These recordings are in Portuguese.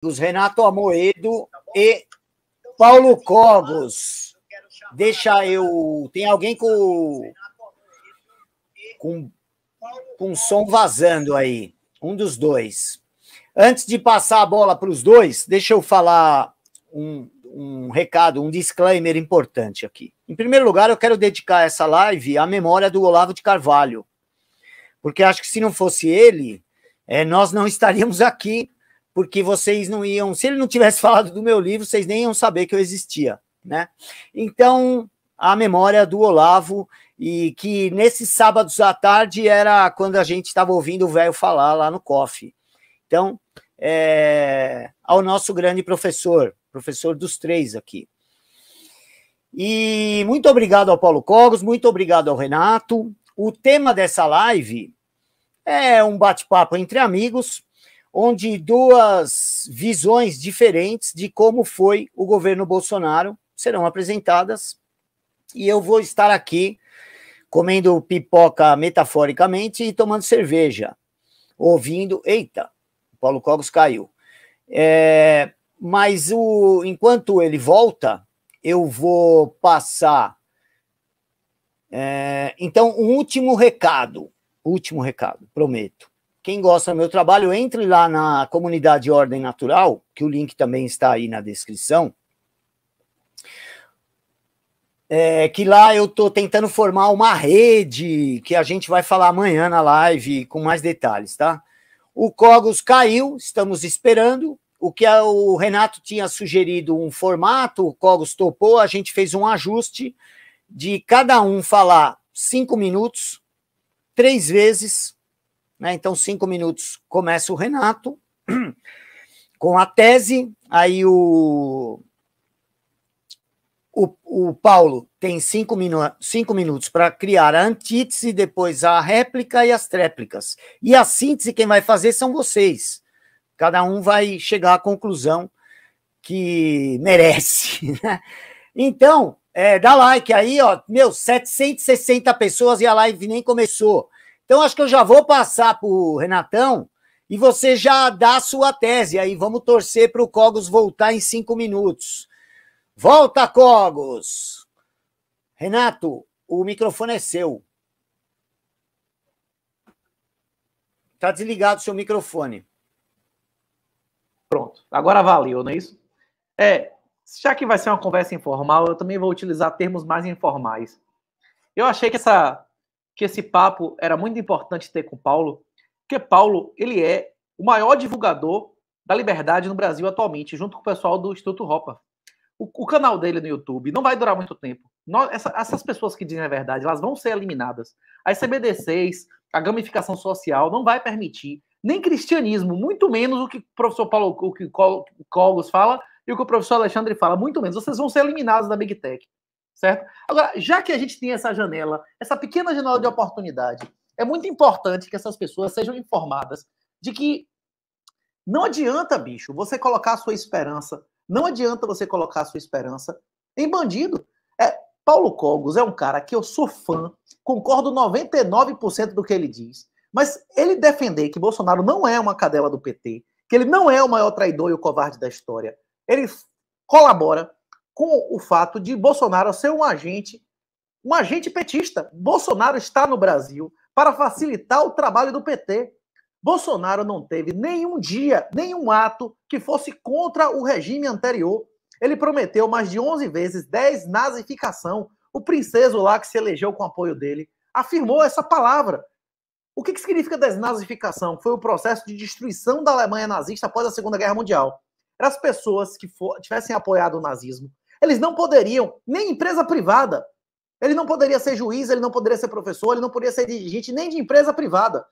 dos Renato Amoedo tá e Paulo Covos. Deixa eu. Tem alguém com. Com, com som vazando aí. Um dos dois. Antes de passar a bola para os dois, deixa eu falar um, um recado, um disclaimer importante aqui. Em primeiro lugar, eu quero dedicar essa live à memória do Olavo de Carvalho, porque acho que se não fosse ele, é, nós não estaríamos aqui porque vocês não iam, se ele não tivesse falado do meu livro, vocês nem iam saber que eu existia, né? Então, a memória do Olavo e que nesses sábados à tarde era quando a gente estava ouvindo o velho falar lá no cofre. Então, é, ao nosso grande professor, professor dos três aqui. E muito obrigado ao Paulo Cogos, muito obrigado ao Renato. O tema dessa live é um bate-papo entre amigos, onde duas visões diferentes de como foi o governo Bolsonaro serão apresentadas. E eu vou estar aqui comendo pipoca metaforicamente e tomando cerveja, ouvindo. Eita, o Paulo Cogos caiu. É, mas o, enquanto ele volta, eu vou passar. É, então, um último recado, último recado, prometo. Quem gosta do meu trabalho, entre lá na comunidade Ordem Natural, que o link também está aí na descrição. É, que lá eu estou tentando formar uma rede que a gente vai falar amanhã na live com mais detalhes, tá? O Cogos caiu, estamos esperando. O que a, o Renato tinha sugerido um formato, o Cogos topou, a gente fez um ajuste de cada um falar cinco minutos, três vezes, né? Então, cinco minutos começa o Renato com a tese, aí o, o, o Paulo tem cinco, minu cinco minutos para criar a antítese, depois a réplica e as tréplicas. E a síntese, quem vai fazer são vocês. Cada um vai chegar à conclusão que merece. Né? Então, é, dá like aí, ó. Meu, 760 pessoas e a live nem começou. Então, acho que eu já vou passar para o Renatão e você já dá a sua tese. Aí vamos torcer para o Cogos voltar em cinco minutos. Volta, Cogos! Renato, o microfone é seu. Está desligado o seu microfone. Pronto, agora valeu, não é isso? É, já que vai ser uma conversa informal, eu também vou utilizar termos mais informais. Eu achei que essa que esse papo era muito importante ter com Paulo, porque Paulo ele é o maior divulgador da liberdade no Brasil atualmente, junto com o pessoal do Instituto Ropa. O, o canal dele no YouTube não vai durar muito tempo. Nós, essa, essas pessoas que dizem a verdade, elas vão ser eliminadas. As CBDCs, a gamificação social não vai permitir nem cristianismo, muito menos o que o professor Paulo, o que o Colos fala e o que o professor Alexandre fala, muito menos. Vocês vão ser eliminados da Big Tech. Certo? Agora, já que a gente tem essa janela, essa pequena janela de oportunidade, é muito importante que essas pessoas sejam informadas de que não adianta, bicho, você colocar a sua esperança, não adianta você colocar a sua esperança em bandido. É, Paulo Cogos é um cara que eu sou fã, concordo 99% do que ele diz, mas ele defender que Bolsonaro não é uma cadela do PT, que ele não é o maior traidor e o covarde da história, ele colabora com o fato de Bolsonaro ser um agente, um agente petista. Bolsonaro está no Brasil para facilitar o trabalho do PT. Bolsonaro não teve nenhum dia, nenhum ato que fosse contra o regime anterior. Ele prometeu mais de 11 vezes 10 nazificação. O princeso lá que se elegeu com apoio dele afirmou essa palavra. O que, que significa desnazificação? Foi o processo de destruição da Alemanha nazista após a Segunda Guerra Mundial. as pessoas que for, tivessem apoiado o nazismo eles não poderiam, nem empresa privada. Ele não poderia ser juiz, ele não poderia ser professor, ele não poderia ser dirigente nem de empresa privada.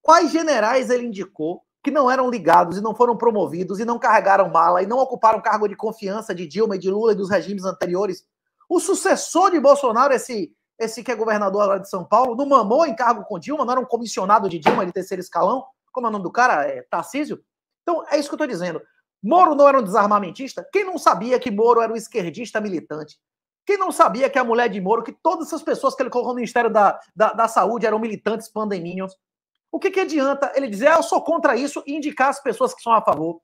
Quais generais ele indicou que não eram ligados e não foram promovidos e não carregaram mala e não ocuparam cargo de confiança de Dilma e de Lula e dos regimes anteriores? O sucessor de Bolsonaro, esse esse que é governador agora de São Paulo, não mamou em cargo com Dilma, não era um comissionado de Dilma de terceiro escalão, como é o nome do cara? É Tarcísio? Então, é isso que eu estou dizendo. Moro não era um desarmamentista? Quem não sabia que Moro era um esquerdista militante? Quem não sabia que a mulher de Moro, que todas essas pessoas que ele colocou no Ministério da, da, da Saúde eram militantes pandemínios? O que, que adianta ele dizer, ah, eu sou contra isso e indicar as pessoas que são a favor?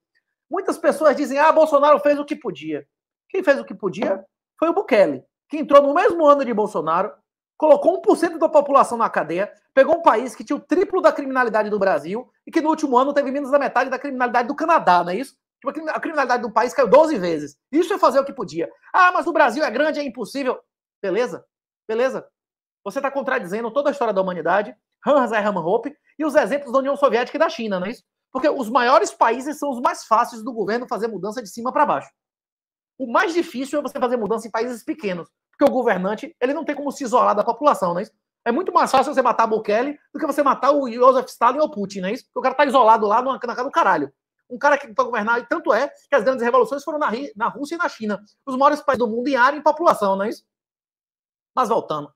Muitas pessoas dizem, ah, Bolsonaro fez o que podia. Quem fez o que podia foi o Bukele, que entrou no mesmo ano de Bolsonaro, colocou 1% da população na cadeia, pegou um país que tinha o triplo da criminalidade do Brasil e que no último ano teve menos da metade da criminalidade do Canadá, não é isso? Tipo, a criminalidade do país caiu 12 vezes. Isso é fazer o que podia. Ah, mas o Brasil é grande, é impossível. Beleza, beleza. Você está contradizendo toda a história da humanidade, Hans Hoppe e os exemplos da União Soviética e da China, não é isso? Porque os maiores países são os mais fáceis do governo fazer mudança de cima para baixo. O mais difícil é você fazer mudança em países pequenos, porque o governante ele não tem como se isolar da população, não é isso? É muito mais fácil você matar a Bukele do que você matar o Joseph Stalin ou o Putin, não é isso? Porque o cara tá isolado lá na cara do caralho um cara que para governar, e tanto é que as grandes revoluções foram na, na Rússia e na China, os maiores países do mundo em área e em população, não é isso? Mas voltando.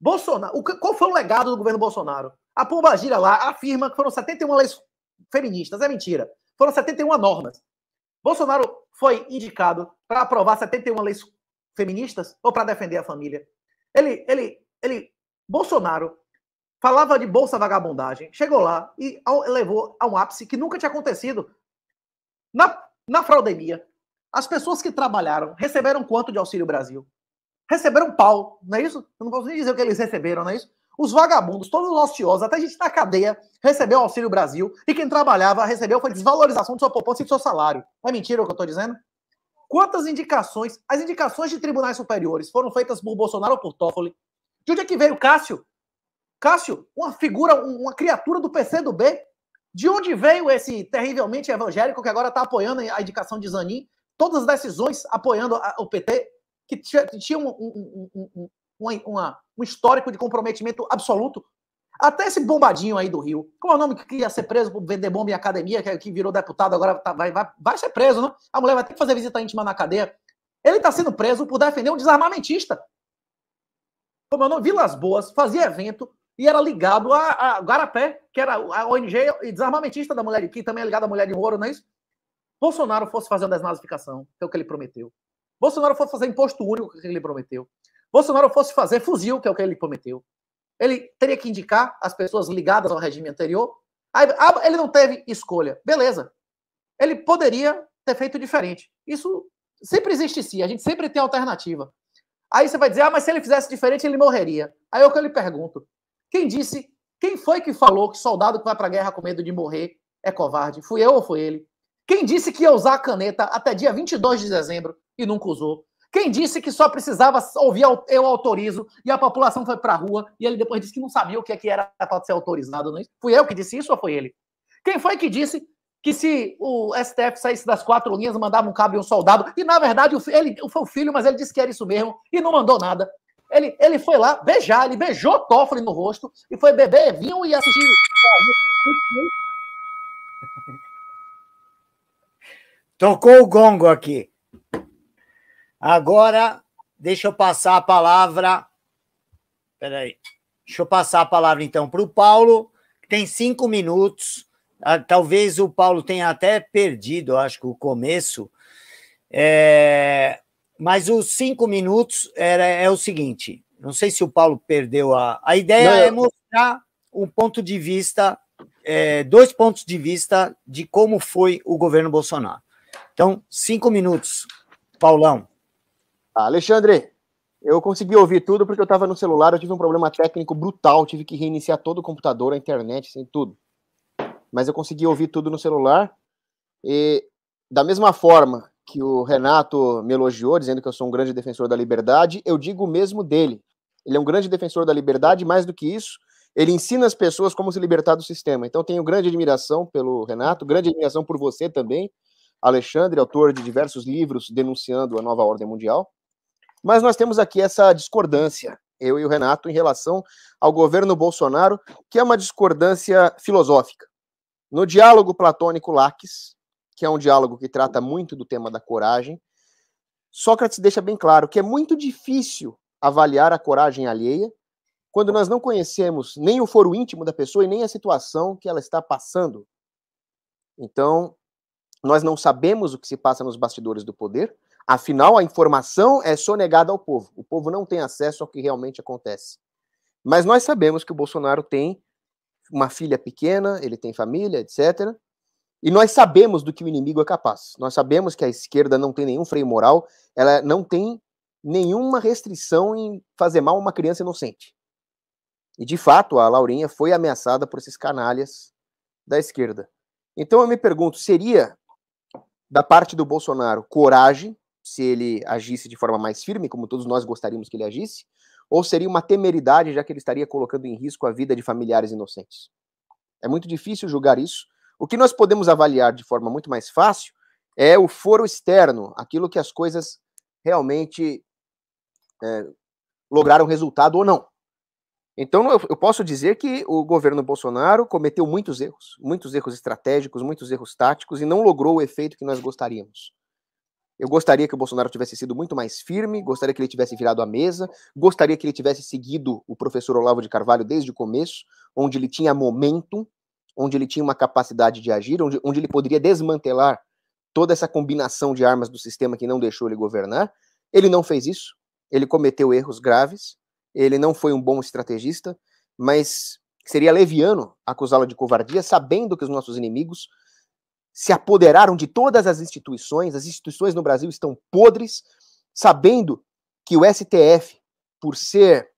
Bolsonaro, o, qual foi o legado do governo Bolsonaro? A Pomba Gira lá afirma que foram 71 leis feministas, é mentira. Foram 71 normas. Bolsonaro foi indicado para aprovar 71 leis feministas ou para defender a família? Ele, ele, ele, Bolsonaro falava de bolsa vagabundagem, chegou lá e levou a um ápice que nunca tinha acontecido na, na fraudemia. As pessoas que trabalharam receberam quanto de Auxílio Brasil? Receberam pau, não é isso? Eu não posso nem dizer o que eles receberam, não é isso? Os vagabundos, todos os ociosos, até a gente na cadeia, recebeu Auxílio Brasil e quem trabalhava recebeu foi desvalorização de sua poupança e do seu salário. É mentira o que eu estou dizendo? Quantas indicações, as indicações de tribunais superiores foram feitas por Bolsonaro ou por Toffoli? De onde é que veio Cássio? Cássio, uma figura, uma criatura do PC do B. De onde veio esse terrivelmente evangélico que agora está apoiando a indicação de Zanin? Todas as decisões apoiando a, o PT, que tinha um, um, um, uma, um, histórico de comprometimento absoluto. Até esse bombadinho aí do Rio. Como é o nome que ia ser preso por vender bomba em academia, que, é que virou deputado, agora tá, vai, vai, vai ser preso, não? Né? A mulher vai ter que fazer visita íntima na cadeia. Ele está sendo preso por defender um desarmamentista. Como é o nome? Vilas Boas fazia evento e era ligado a, a Garapé, que era a ONG desarmamentista da mulher, que também é ligada à mulher de Moro, não é isso? Bolsonaro fosse fazer uma desnazificação, que é o que ele prometeu. Bolsonaro fosse fazer imposto único, que é o que ele prometeu. Bolsonaro fosse fazer fuzil, que é o que ele prometeu. Ele teria que indicar as pessoas ligadas ao regime anterior. Ah, ele não teve escolha. Beleza. Ele poderia ter feito diferente. Isso sempre existia, a gente sempre tem alternativa. Aí você vai dizer, ah, mas se ele fizesse diferente, ele morreria. Aí é o que eu lhe pergunto. Quem disse? Quem foi que falou que soldado que vai para a guerra com medo de morrer é covarde? Fui eu ou foi ele? Quem disse que ia usar a caneta até dia 22 de dezembro e nunca usou? Quem disse que só precisava ouvir eu autorizo e a população foi para a rua e ele depois disse que não sabia o que, é que era para ser autorizado? Não? É Fui eu que disse isso ou foi ele? Quem foi que disse que se o STF saísse das quatro linhas mandava um cabo e um soldado? E na verdade ele foi o filho, mas ele disse que era isso mesmo e não mandou nada. Ele, ele foi lá beijar, ele beijou Toffoli no rosto e foi beber vinho e assistir. Tocou o gongo aqui. Agora, deixa eu passar a palavra. Peraí. Deixa eu passar a palavra então para o Paulo, que tem cinco minutos. Ah, talvez o Paulo tenha até perdido, acho que o começo. É, mas os cinco minutos era, é o seguinte: não sei se o Paulo perdeu a. A ideia não, é mostrar um ponto de vista, é, dois pontos de vista de como foi o governo Bolsonaro. Então, cinco minutos, Paulão. Tá, Alexandre, eu consegui ouvir tudo porque eu estava no celular, eu tive um problema técnico brutal, tive que reiniciar todo o computador, a internet, sem assim, tudo. Mas eu consegui ouvir tudo no celular. E da mesma forma que o Renato me elogiou, dizendo que eu sou um grande defensor da liberdade, eu digo o mesmo dele. Ele é um grande defensor da liberdade, mais do que isso, ele ensina as pessoas como se libertar do sistema. Então, tenho grande admiração pelo Renato, grande admiração por você também, Alexandre, autor de diversos livros denunciando a nova ordem mundial. Mas nós temos aqui essa discordância, eu e o Renato, em relação ao governo Bolsonaro, que é uma discordância filosófica. No diálogo platônico Laques, que é um diálogo que trata muito do tema da coragem, Sócrates deixa bem claro que é muito difícil avaliar a coragem alheia quando nós não conhecemos nem o foro íntimo da pessoa e nem a situação que ela está passando. Então, nós não sabemos o que se passa nos bastidores do poder, afinal, a informação é sonegada ao povo. O povo não tem acesso ao que realmente acontece. Mas nós sabemos que o Bolsonaro tem uma filha pequena, ele tem família, etc. E nós sabemos do que o inimigo é capaz. Nós sabemos que a esquerda não tem nenhum freio moral, ela não tem nenhuma restrição em fazer mal a uma criança inocente. E de fato, a Laurinha foi ameaçada por esses canalhas da esquerda. Então eu me pergunto, seria da parte do Bolsonaro coragem se ele agisse de forma mais firme, como todos nós gostaríamos que ele agisse, ou seria uma temeridade, já que ele estaria colocando em risco a vida de familiares inocentes? É muito difícil julgar isso, o que nós podemos avaliar de forma muito mais fácil é o foro externo, aquilo que as coisas realmente é, lograram resultado ou não. Então, eu posso dizer que o governo Bolsonaro cometeu muitos erros, muitos erros estratégicos, muitos erros táticos, e não logrou o efeito que nós gostaríamos. Eu gostaria que o Bolsonaro tivesse sido muito mais firme, gostaria que ele tivesse virado a mesa, gostaria que ele tivesse seguido o professor Olavo de Carvalho desde o começo, onde ele tinha momentum, onde ele tinha uma capacidade de agir, onde, onde ele poderia desmantelar toda essa combinação de armas do sistema que não deixou ele governar. Ele não fez isso, ele cometeu erros graves, ele não foi um bom estrategista, mas seria leviano acusá-lo de covardia, sabendo que os nossos inimigos se apoderaram de todas as instituições, as instituições no Brasil estão podres, sabendo que o STF, por ser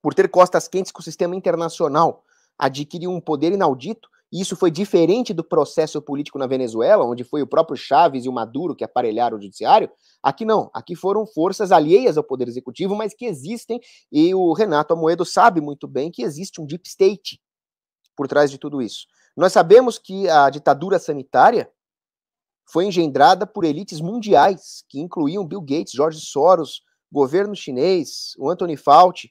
por ter costas quentes com o sistema internacional, adquiriu um poder inaudito, e isso foi diferente do processo político na Venezuela, onde foi o próprio Chaves e o Maduro que aparelharam o judiciário. Aqui não, aqui foram forças alheias ao poder executivo, mas que existem, e o Renato Amoedo sabe muito bem que existe um deep state por trás de tudo isso. Nós sabemos que a ditadura sanitária foi engendrada por elites mundiais, que incluíam Bill Gates, George Soros, governo chinês, o Anthony Fauci,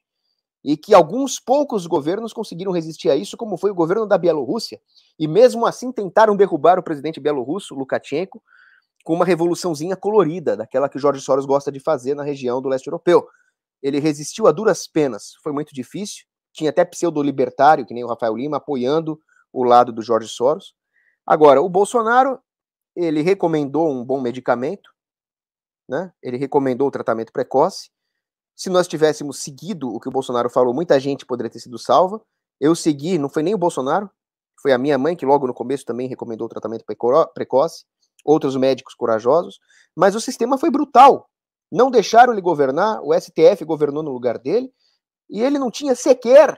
e que alguns poucos governos conseguiram resistir a isso, como foi o governo da Bielorrússia, e mesmo assim tentaram derrubar o presidente bielorrusso, Lukashenko, com uma revoluçãozinha colorida, daquela que Jorge Soros gosta de fazer na região do leste europeu. Ele resistiu a duras penas, foi muito difícil, tinha até pseudo-libertário, que nem o Rafael Lima, apoiando o lado do Jorge Soros. Agora, o Bolsonaro, ele recomendou um bom medicamento, né? ele recomendou o tratamento precoce, se nós tivéssemos seguido o que o Bolsonaro falou, muita gente poderia ter sido salva. Eu segui, não foi nem o Bolsonaro, foi a minha mãe que logo no começo também recomendou o tratamento precoce, outros médicos corajosos, mas o sistema foi brutal. Não deixaram ele governar, o STF governou no lugar dele, e ele não tinha sequer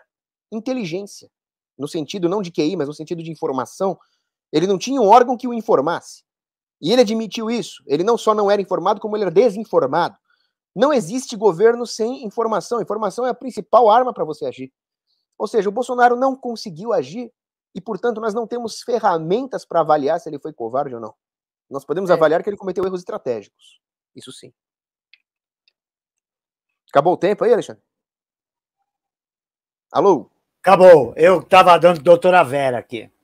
inteligência, no sentido não de QI, mas no sentido de informação. Ele não tinha um órgão que o informasse. E ele admitiu isso. Ele não só não era informado, como ele era desinformado. Não existe governo sem informação. Informação é a principal arma para você agir. Ou seja, o Bolsonaro não conseguiu agir e, portanto, nós não temos ferramentas para avaliar se ele foi covarde ou não. Nós podemos é. avaliar que ele cometeu erros estratégicos. Isso sim. Acabou o tempo aí, Alexandre? Alô? Acabou. Eu estava dando doutora Vera aqui.